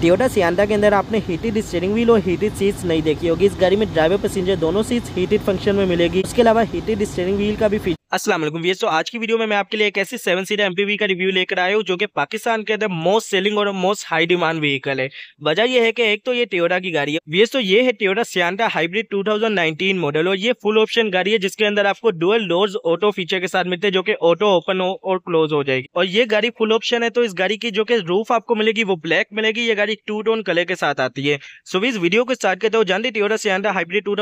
Toyota सियांदा के अंदर आपने हीटेड स्टेयरिंग व्हील और हीटेड सीट्स नहीं देखी होगी इस गाड़ी में ड्राइवर पैसेंजर दोनों सीट्स हीटेड फंक्शन में मिलेगी इसके अलावा हीटेड स्टेयरिंग व्हील का भी असलम वीर तो आज की वीडियो में मैं आपके लिए एक ऐसी सेवन सीटर एमपीवी का रिव्यू लेकर आया हूँ जो कि पाकिस्तान के अंदर मोस्ट सेलिंग और मोस्ट हाई डिमांड व्हीकल है वजह यह है कि एक तो ये टेयोडा की गाड़ी है वीर तो ये है टेयोडा सियांटा हाइब्रिड 2019 मॉडल और ये फुल ऑप्शन गाड़ी है जिसके अंदर आपको डुअल डोर्स ऑटो फीचर के साथ मिलते हैं जो कि ऑटो ओपन और क्लोज हो जाएगी और ये गाड़ी फुल ऑप्शन है तो इस गाड़ी की जो कि रूफ आपको मिलेगी वो ब्लैक मिलेगी ये गाड़ी टू टोन कलर के साथ आती है सो इस वीडियो को स्टार्ट करते हो जानते Toyota Sienta hybrid two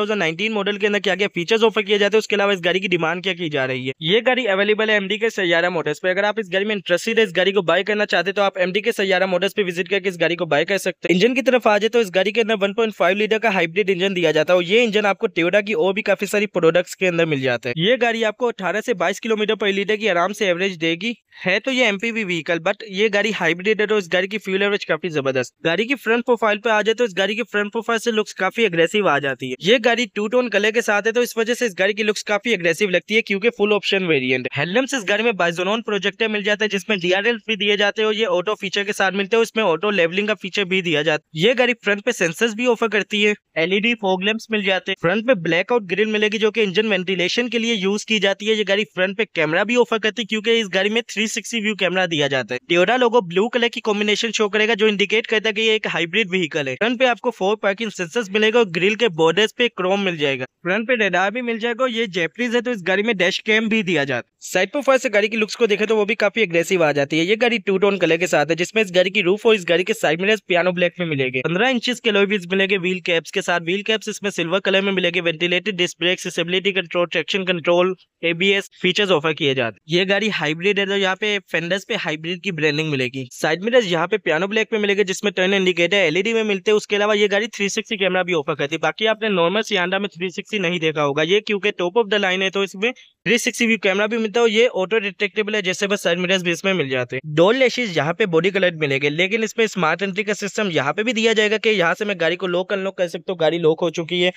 model के अंदर क्या क्या फीचर्स ऑफर किए जाते हैं उसके अलावा इस गाड़ी की डिमांड क्या की जा रही है चाहिए ये गाड़ी अवेलेबल है एमडी के सैयारा मोटर्स पे अगर आप इस गाड़ी में इंटरेस्टेड है इस गाड़ी को बाय करना चाहते तो आप एमडी के सयारा मोटर्स पे विजिट करके इस गाड़ी को बाय कर सकते हैं इंजन की तरफ आ जाए तो इस गाड़ी के अंदर फाइव लीटर का हाइब्रिड इंजन दिया जाता है और ये इंजन आपको टेवरा की और भी काफी सारी प्रोडक्ट्स के अंदर मिल जाता है ये गाड़ी आपको अठारह से बाईस किलोमीटर पर लीटर की आराम से एवरेज देगी है तो ये एमपीवी व्हीकल बट ये गाड़ी हाइब्रिड है तो इस गाड़ी की फ्यूल एवरेज काफी जबरदस्त गाड़ी की फ्रंट प्रोफाइल पर आ जाए तो इस गाड़ी की फ्रंट प्रोफाइल से लुक्स काफी अग्रेसिव आ जाती है ये गाड़ी टू टोन कलर के साथ है तो इस वजह से इस गाड़ी की लुक्स काफी अग्रेसिव लगती है क्योंकि full full option variant headlamps इस गाड़ी में बाइजोनॉन प्रोजेक्टर मिल जाता है जिसमें डी भी दिए जाते हैं और ये ऑटो फीचर के साथ मिलते हैं इसमें ऑटो लेवलिंग का फीचर भी दिया जाता है ये गाड़ी फ्रंट पे सेंसर्स भी ऑफर करती है एलईडी फोग लैम्प्स मिल जाते हैं फ्रंट पे ब्लैक आउट ग्रिल मिलेगी जो कि इंजन वेंटिलेशन के लिए यूज की जाती है ये गाड़ी फ्रंट पे कैमरा भी ऑफर करती है क्योंकि इस गाड़ी में 360 व्यू कैमरा दिया जाता है ट्योरा लोगो ब्लू कलर की कॉम्बिनेशन शो करेगा जो इंडिकेट करता है कि ये एक हाइब्रिड व्हीकल है फ्रंट पे आपको फोर पार्किंग सेंसर्स मिलेगा और ग्रिल के बॉर्डर पे क्रोम मिल जाएगा फ्रंट पे रेडार भी मिल जाएगा ये जेपरीज है तो इस गाड़ी में डैश के फ्रेम भी दिया जाता है साइड पर फर्स्ट गाड़ी की लुक्स को देखे तो वो भी काफी एग्रेसिव आ जाती है ये गाड़ी टू टोन कलर के साथ है जिसमें इस गाड़ी की रूफ और इस गाड़ी के साइड मिरर्स पियानो ब्लैक में मिलेगी पंद्रह इंच के लोइबिज मिलेंगे व्हील कैप्स के साथ व्हील कैप्स इसमें सिल्वर कलर में मिलेगी ventilated disc stability control traction control ABS features offer किए जाते हैं ये गाड़ी हाइब्रिड है तो यहाँ पे फेंडर्स पे हाइब्रिड की ब्रांडिंग मिलेगी साइड मिरर्स यहाँ पे पियानो ब्लैक में मिलेगा जिसमें टर्न इंडिकेटर एलईडी में मिलते हैं उसके अलावा ये गाड़ी थ्री कैमरा भी ऑफर करती है बाकी आपने नॉर्मल सियांडा में थ्री नहीं देखा होगा ये क्योंकि टॉप ऑफ द लाइन है तो इसमें थ्री सिक्स कैमरा भी मिलता है ये ऑटो डिटेक्टेबल है जैसे बस साइड मीडिया इसमें मिल जाते हैं डोल लेशेज यहाँ पे बॉडी कलर मिलेगा लेकिन इसमें स्मार्ट एंट्री का सिस्टम यहाँ पे भी दिया जाएगा कि यहाँ से मैं गाड़ी को लॉक अनलॉक कर सकता हूँ गाड़ी लॉक हो चुकी है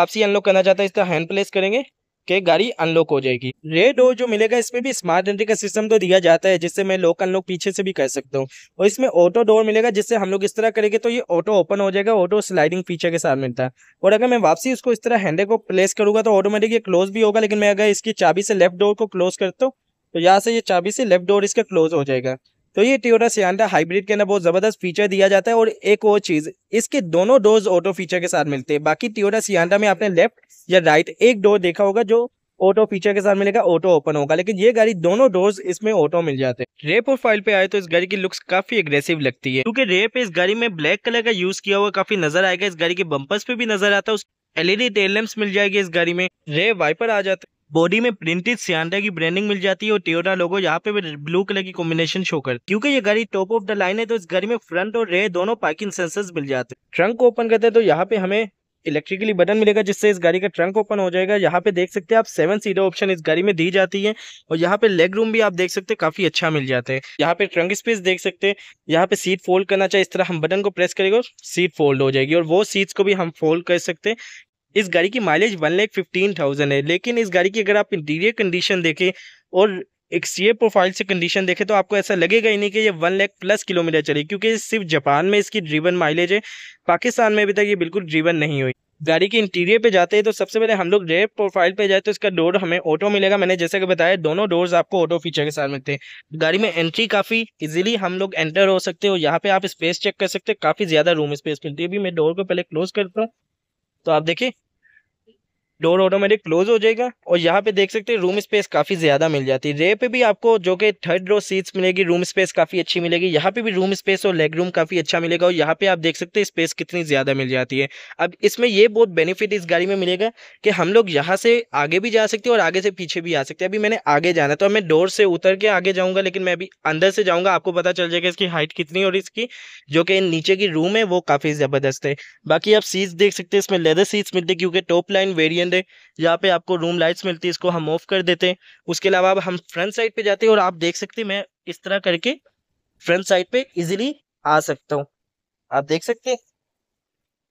वापसी अनलॉक करना चाहता है इसका हैंड प्लेस करेंगे के गाड़ी अनलॉक हो जाएगी रे डोर जो मिलेगा इसमें भी स्मार्ट एंट्री का सिस्टम तो दिया जाता है जिससे मैं लोक अनलॉक पीछे से भी कर सकता हूँ और इसमें ऑटो डोर मिलेगा जिससे हम लोग इस तरह करेंगे तो ये ऑटो ओपन हो जाएगा ऑटो स्लाइडिंग फीचर के साथ मिलता है और अगर मैं वापसी उसको इस तरह हैंडे को प्लेस करूंगा तो ऑटोमेटिक ये क्लोज भी होगा लेकिन मैं अगर इसकी चाबी से लेफ्ट डोर को क्लोज करता हूँ तो यहाँ से ये चाबी से लेफ्ट डोर इसका क्लोज हो जाएगा तो ये ट्योटा सियांटा हाइब्रिड के अंदर बहुत ज़बरदस्त फीचर दिया जाता है और एक और चीज़ इसके दोनों डोर्स ऑटो फीचर के साथ मिलते हैं बाकी ट्योटा सियांटा में आपने लेफ्ट या राइट एक डोर देखा होगा जो ऑटो फीचर के साथ मिलेगा ऑटो ओपन होगा लेकिन ये गाड़ी दोनों डोर्स इसमें ऑटो मिल जाते हैं रेप और फाइल पे आए तो इस गाड़ी की लुक्स काफी एग्रेसिव लगती है क्योंकि रेप इस गाड़ी में ब्लैक कलर का यूज किया हुआ काफी नजर आएगा इस गाड़ी के बम्पर्स पे भी नजर आता है उस एलईडी टेल लैंप्स मिल जाएगी इस गाड़ी में रेप वाइपर आ जाते बॉडी में प्रिंटेड सियांडा की ब्रांडिंग मिल जाती है और टेरा लोगो यहाँ पे ब्लू कलर की कॉम्बिनेशन शो कर क्योंकि ये गाड़ी टॉप ऑफ द लाइन है तो इस गाड़ी में फ्रंट और रेयर दोनों पार्किंग सेंसर्स मिल जाते हैं ट्रंक को ओपन करते हैं तो यहाँ पे हमें इलेक्ट्रिकली बटन मिलेगा जिससे इस गाड़ी का ट्रंक ओपन हो जाएगा यहाँ पे देख सकते हैं आप सेवन सीटर ऑप्शन इस गाड़ी में दी जाती है और यहाँ पे लेग रूम भी आप देख सकते हैं काफी अच्छा मिल जाता है यहाँ पे ट्रंक स्पेस देख सकते हैं यहाँ पे सीट फोल्ड करना चाहिए इस तरह हम बटन को प्रेस करेगा सीट फोल्ड हो जाएगी और वो सीट्स को भी हम फोल्ड कर सकते हैं इस गाड़ी की mileage one lakh fifteen thousand है लेकिन इस गाड़ी की अगर आप इंटीरियर कंडीशन देखें और एक एक्सटीरियर प्रोफाइल से कंडीशन देखें तो आपको ऐसा लगेगा ही नहीं कि ये वन लैख प्लस किलोमीटर चले क्योंकि सिर्फ जापान में इसकी ड्रीवन माइलेज है पाकिस्तान में अभी तक ये बिल्कुल ड्रीवन नहीं हुई गाड़ी के इंटीरियर पे जाते हैं तो सबसे पहले हम लोग रेप प्रोफाइल पे जाए तो इसका डोर हमें ऑटो मिलेगा मैंने जैसे कि बताया दोनों डोर्स आपको ऑटो फीचर के साथ मिलते हैं गाड़ी में एंट्री काफ़ी इजीली हम लोग एंटर हो सकते हो यहाँ पे आप स्पेस चेक कर सकते हैं काफ़ी ज़्यादा रूम स्पेस मिलती है अभी तो मैं डोर को पहले क्लोज करता हूँ तो आप देखिए डोर ऑटोमेटिक क्लोज हो जाएगा और यहाँ पे देख सकते हैं रूम स्पेस काफ़ी ज़्यादा मिल जाती है रे पे भी आपको जो कि थर्ड रो सीट्स मिलेगी रूम स्पेस काफ़ी अच्छी मिलेगी यहाँ पे भी रूम स्पेस और लेग रूम काफ़ी अच्छा मिलेगा और यहाँ पे आप देख सकते हैं स्पेस कितनी ज़्यादा मिल जाती है अब इसमें ये बहुत बेनिफिट इस गाड़ी में मिलेगा कि हम लोग यहाँ से आगे भी जा सकते हैं और आगे से पीछे भी आ सकते हैं अभी मैंने आगे जाना तो मैं डोर से उतर के आगे जाऊँगा लेकिन मैं अभी अंदर से जाऊँगा आपको पता चल जाएगा इसकी हाइट कितनी और इसकी जो कि नीचे की रूम है वो काफ़ी ज़बरदस्त है बाकी आप सीट्स देख सकते हैं इसमें लेदर सीट्स मिलते क्योंकि टॉप लाइन वेरियंट सेक्शन है यहाँ पे आपको रूम लाइट्स मिलती है इसको हम ऑफ कर देते हैं उसके अलावा अब हम फ्रंट साइड पे जाते हैं और आप देख सकते हैं मैं इस तरह करके फ्रंट साइड पे इजीली आ सकता हूँ आप देख सकते हैं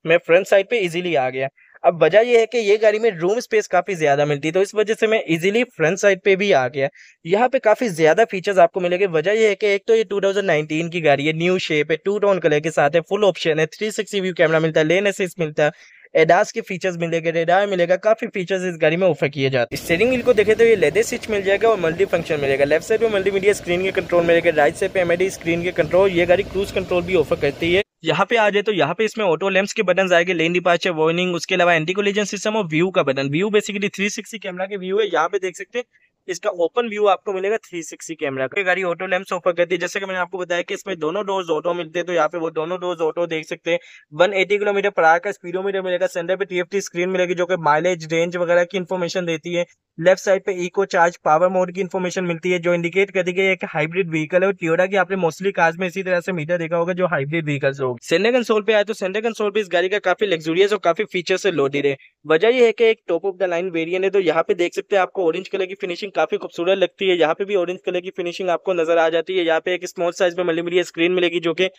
मैं फ्रंट साइड पे इजीली आ गया अब वजह यह है कि ये गाड़ी में रूम स्पेस काफी ज्यादा मिलती है तो इस वजह से मैं इजीली फ्रंट साइड पे भी आ गया यहाँ पे काफी ज्यादा फीचर्स आपको मिलेंगे वजह यह है कि एक तो ये 2019 की गाड़ी है न्यू शेप है टू टोन कलर के साथ है फुल ऑप्शन है 360 व्यू कैमरा मिलता है लेन एसिस मिलता है एडास के फीचर्स मिलेगा रेडार मिलेगा काफ़ी फीचर्स इस गाड़ी में ऑफर किए जाते हैं स्टेरिंग व्हील को देखे तो ये लेदर स्विच मिल जाएगा और मल्टी फंक्शन मिलेगा लेफ्ट साइड पे मल्टीमीडिया स्क्रीन के कंट्रोल मिलेगा राइट साइड पे एमएडी स्क्रीन के कंट्रोल ये गाड़ी क्रूज कंट्रोल भी ऑफर करती है यहाँ पे आ जाए तो यहाँ पे इसमें ऑटो लैम्प्स के बटन आएंगे लेन डिपार्चर वार्निंग उसके अलावा एंटी कोलिजन सिस्टम और व्यू का बटन व्यू बेसिकली 360 कैमरा के व्यू है यहाँ पे देख सकते हैं इसका ओपन व्यू आपको मिलेगा थ्री सिक्सटी कैमरा का गाड़ी ऑटो लैम्प ऑफर करती है जैसे कि मैंने आपको बताया कि इसमें दोनों डोज ऑटो मिलते हैं तो यहाँ पे वो दोनों डोज ऑटो देख सकते हैं one eighty kilometre per hour का स्पीडोमीटर मिलेगा सेंटर पे टीएफटी स्क्रीन मिलेगी जो कि माइलेज रेंज वगैरह की इन्फॉर्मेशन देती है लेफ्ट साइड पे इको चार्ज पावर मोड की इन्फॉर्मेशन मिलती है जो इंडिकेट करती है एक हाइब्रिड व्हीकल है और टियोडा की आपने मोस्टली कार्स में इसी तरह से मीटर देखा होगा जो हाइब्रिड व्हीकल हो सेंडर कंसोल पे आए तो सेंडर कंसोल पे इस गाड़ी का काफी लग्जूरियस और काफी फीचर से लोडेड है वजह यह है कि एक top of the line variant है तो यहाँ पे देख सकते हैं आपको ऑरेंज कलर की फिनिशिंग काफी खूबसूरत लगती है यहाँ पे भी ऑरेंज कलर की फिनिशिंग आपको नजर आ जाती है यहाँ पे एक स्मॉल साइज में मल्टीमीडिया स्क्रीन मिलेगी जो कि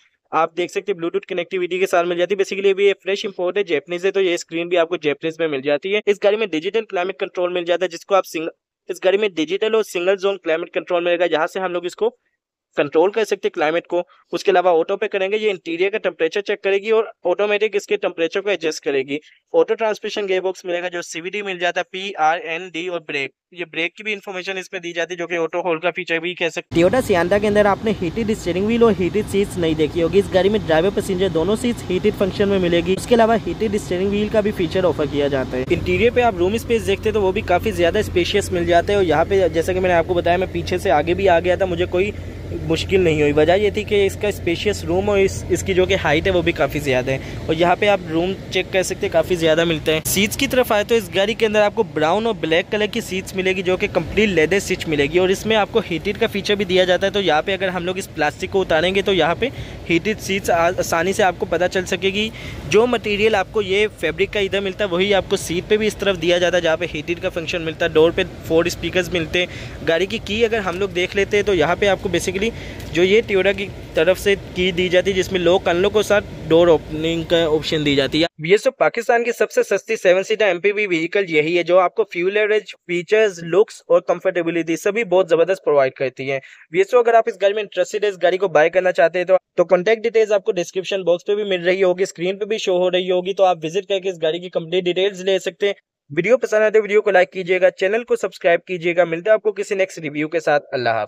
आप देख सकते हैं ब्लूटूथ कनेक्टिविटी के साथ मिल जाती है बेसिकली भी ये फ्रेश इंपोर्ट है जैपनीज है तो ये स्क्रीन भी आपको जैपनीज में मिल जाती है इस गाड़ी में डिजिटल क्लाइमेट कंट्रोल मिल जाता है जिसको आप सिंगल इस गाड़ी में डिजिटल और सिंगल जोन क्लाइमेट कंट्रोल मिलेगा जहां से हम लोग इसको कंट्रोल कर सकते हैं क्लाइमेट को उसके अलावा ऑटो पे करेंगे ये इंटीरियर का टेम्परेचर चेक करेगी और ऑटोमेटिक इसके टेम्परेचर को एडजस्ट करेगी ऑटो ट्रांसमिशन गे बॉक्स मिलेगा जो सीवीडी मिल जाता है पी आर एन डी और ब्रेक ये ब्रेक की भी इन्फॉर्मेशन इसमें दी जाती है जो कि ऑटो होल का फीचर भी कह सकते टोयोटा सियांदा के अंदर आपने हीटेड स्टेयरिंग व्हील और हीटेड सीट्स नहीं देखी होगी इस गाड़ी में ड्राइवर पैसेंजर दोनों सीट्स हीटेड फंक्शन में मिलेगी उसके अलावा हीटेड स्टेरिंग व्हील का भी फीचर ऑफर किया जाता है इंटीरियर पे आप रूम स्पेस देखते हैं तो वो भी काफी ज्यादा स्पेशियस मिल जाता है और यहाँ पे जैसे कि मैंने आपको बताया मैं पीछे से आगे भी आ गया था मुझे कोई मुश्किल नहीं हुई वजह ये थी कि इसका स्पेशियस रूम और इस इसकी जो कि हाइट है वो भी काफ़ी ज़्यादा है और यहाँ पे आप रूम चेक कर सकते हैं काफ़ी ज़्यादा मिलते हैं सीट्स की तरफ आए तो इस गाड़ी के अंदर आपको ब्राउन और ब्लैक कलर की सीट्स मिलेगी जो कि कम्प्लीट लेदर सीट मिलेगी और इसमें आपको हीटेड का फीचर भी दिया जाता है तो यहाँ पर अगर हम लोग इस प्लास्टिक को उतारेंगे तो यहाँ पर हीटेड सीट्स आसानी से आपको पता चल सकेगी जो मटेरियल आपको ये फेब्रिक का इधर मिलता है वही आपको सीट पर भी इस तरफ दिया जाता है जहाँ पर हीटेड का फंक्शन मिलता है डोर पर फोर स्पीकर मिलते हैं गाड़ी की की अगर हम लोग देख लेते हैं तो यहाँ पर आपको बेसिकली जो ये ट्योरा की तरफ से की दी जाती है जिसमें लो अनलॉक के साथ डोर ओपनिंग का ऑप्शन दी जाती है ये सब पाकिस्तान की सबसे सस्ती सेवन सीटर एमपीवी व्हीकल यही है जो आपको फ्यूल एवरेज फीचर्स लुक्स और कंफर्टेबिलिटी सभी बहुत जबरदस्त प्रोवाइड करती है वीएसओ अगर आप इस गाड़ी में इंटरेस्टेड है इस गाड़ी को बाय करना चाहते हैं तो तो डिटेल्स आपको डिस्क्रिप्शन बॉक्स पे भी मिल रही होगी स्क्रीन पे भी शो हो रही होगी तो आप विजिट करके इस गाड़ी की कंप्लीट डिटेल्स ले सकते हैं वीडियो पसंद आते तो वीडियो को लाइक कीजिएगा चैनल को सब्सक्राइब कीजिएगा मिलते हैं आपको किसी नेक्स्ट रिव्यू के साथ अल्लाह